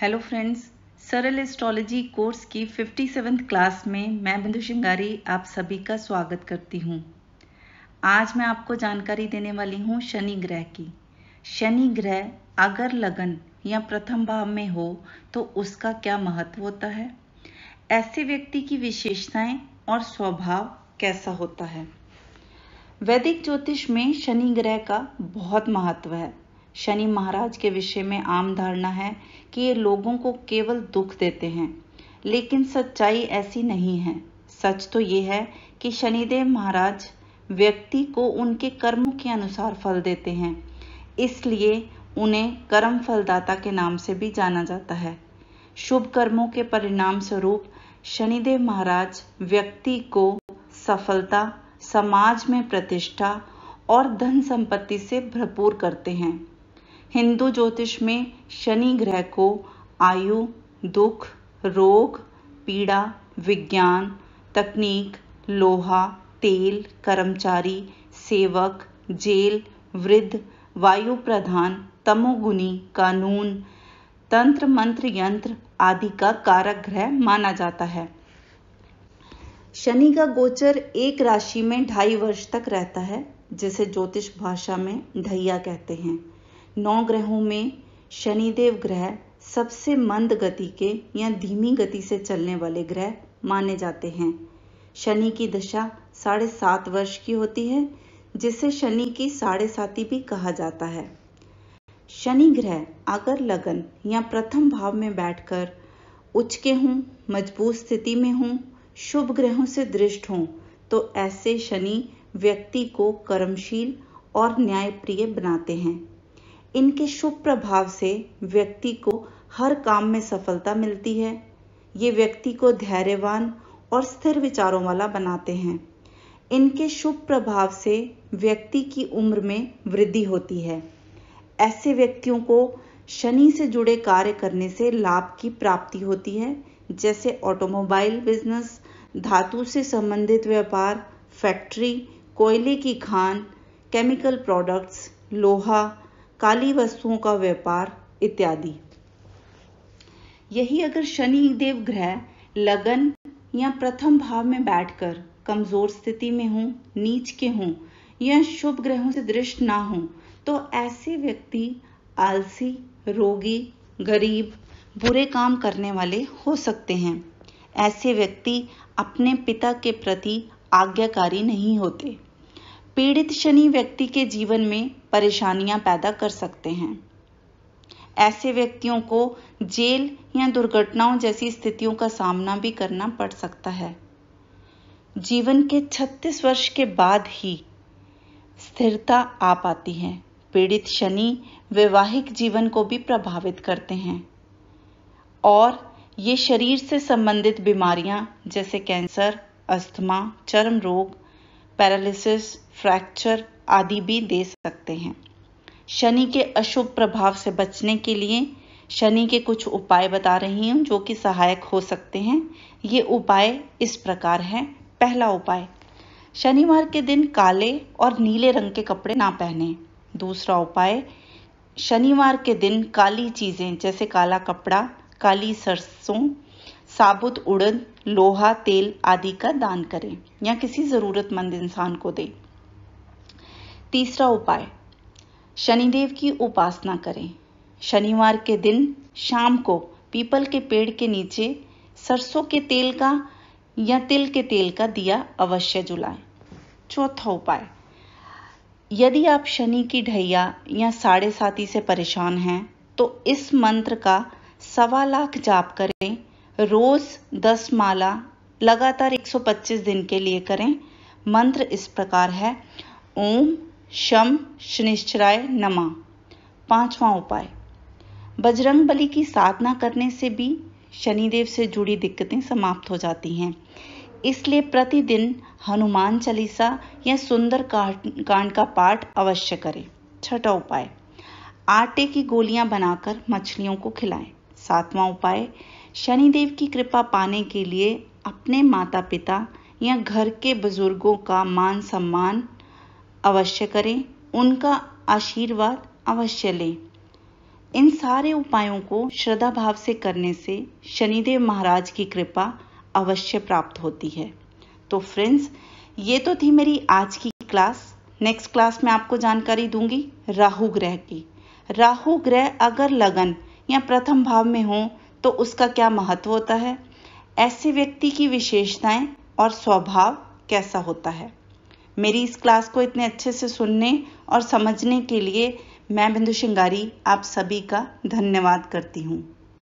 hello friends सरल astrology course की fifty seventh class में मैं बिंदु शिंगारी आप सभी का स्वागत करती हूँ आज मैं आपको जानकारी देने वाली हूँ शनि ग्रह की शनि ग्रह अगर लगन या प्रथम भाव में हो तो उसका क्या महत्व होता है ऐसे व्यक्ति की विशेषताएं और स्वभाव कैसा होता है वैदिक ज्योतिष में शनि ग्रह का बहुत महत्व है शनि महाराज के विषय में आम धारणा है कि ये लोगों को केवल दुख देते हैं लेकिन सच्चाई ऐसी नहीं है सच तो ये है कि शनिदेव महाराज व्यक्ति को उनके कर्मों के अनुसार फल देते हैं इसलिए उन्हें कर्म फलदाता के नाम से भी जाना जाता है शुभ कर्मों के परिणाम स्वरूप शनिदेव महाराज व्यक्ति को सफलता समाज में प्रतिष्ठा और धन संपत्ति से भरपूर करते हैं हिंदू ज्योतिष में शनि ग्रह को आयु दुख रोग पीड़ा विज्ञान तकनीक लोहा तेल कर्मचारी सेवक जेल वृद्ध वायु प्रधान तमोगुनी कानून तंत्र मंत्र यंत्र आदि का कारक ग्रह माना जाता है शनि का गोचर एक राशि में ढाई वर्ष तक रहता है जिसे ज्योतिष भाषा में ढैया कहते हैं नौ ग्रहों में शनिदेव ग्रह सबसे मंद गति के या धीमी गति से चलने वाले ग्रह माने जाते हैं शनि की दशा साढ़े सात वर्ष की होती है जिसे शनि की साढ़े साती भी कहा जाता है शनि ग्रह अगर लगन या प्रथम भाव में बैठकर उच्च के हों मजबूत स्थिति में हों शुभ ग्रहों से दृष्ट हों तो ऐसे शनि व्यक्ति को कर्मशील और न्यायप्रिय बनाते हैं इनके शुभ प्रभाव से व्यक्ति को हर काम में सफलता मिलती है ये व्यक्ति को धैर्यवान और स्थिर विचारों वाला बनाते हैं इनके शुभ प्रभाव से व्यक्ति की उम्र में वृद्धि होती है ऐसे व्यक्तियों को शनि से जुड़े कार्य करने से लाभ की प्राप्ति होती है जैसे ऑटोमोबाइल बिजनेस धातु से संबंधित व्यापार फैक्ट्री कोयले की खान केमिकल प्रोडक्ट्स लोहा काली वस्तुओं का व्यापार इत्यादि यही अगर शनि देव ग्रह लगन या प्रथम भाव में बैठकर कमजोर स्थिति में हो नीच के हों या शुभ ग्रहों से दृष्ट ना हो तो ऐसे व्यक्ति आलसी रोगी गरीब बुरे काम करने वाले हो सकते हैं ऐसे व्यक्ति अपने पिता के प्रति आज्ञाकारी नहीं होते पीड़ित शनि व्यक्ति के जीवन में परेशानियां पैदा कर सकते हैं ऐसे व्यक्तियों को जेल या दुर्घटनाओं जैसी स्थितियों का सामना भी करना पड़ सकता है जीवन के 36 वर्ष के बाद ही स्थिरता आ पाती है पीड़ित शनि वैवाहिक जीवन को भी प्रभावित करते हैं और ये शरीर से संबंधित बीमारियां जैसे कैंसर अस्थमा चर्म रोग पैरालिसिस फ्रैक्चर आदि भी दे सकते हैं शनि के अशुभ प्रभाव से बचने के लिए शनि के कुछ उपाय बता रही हूँ जो कि सहायक हो सकते हैं ये उपाय इस प्रकार हैं पहला उपाय शनिवार के दिन काले और नीले रंग के कपड़े ना पहने दूसरा उपाय शनिवार के दिन काली चीज़ें जैसे काला कपड़ा काली सरसों साबुत उड़न लोहा तेल आदि का दान करें या किसी जरूरतमंद इंसान को दें तीसरा उपाय शनिदेव की उपासना करें शनिवार के दिन शाम को पीपल के पेड़ के नीचे सरसों के तेल का या तिल के तेल का दिया अवश्य जुलाएं चौथा उपाय यदि आप शनि की ढैया या साढ़े साथी से परेशान हैं तो इस मंत्र का सवा लाख जाप करें रोज दस माला लगातार 125 दिन के लिए करें मंत्र इस प्रकार है ओम शम शनिश्चराय नमा पांचवा उपाय बजरंग बली की साधना करने से भी शनिदेव से जुड़ी दिक्कतें समाप्त हो जाती हैं इसलिए प्रतिदिन हनुमान चालीसा या सुंदर कांड का पाठ अवश्य करें छठा उपाय आटे की गोलियां बनाकर मछलियों को खिलाएं सातवां उपाय शनिदेव की कृपा पाने के लिए अपने माता पिता या घर के बुजुर्गों का मान सम्मान अवश्य करें उनका आशीर्वाद अवश्य लें इन सारे उपायों को श्रद्धा भाव से करने से शनिदेव महाराज की कृपा अवश्य प्राप्त होती है तो फ्रेंड्स ये तो थी मेरी आज की क्लास नेक्स्ट क्लास में आपको जानकारी दूंगी राहु ग्रह की राहु ग्रह अगर लगन या प्रथम भाव में हो तो उसका क्या महत्व होता है ऐसे व्यक्ति की विशेषताएं और स्वभाव कैसा होता है मेरी इस क्लास को इतने अच्छे से सुनने और समझने के लिए मैं बिंदु शिंगारी आप सभी का धन्यवाद करती हूँ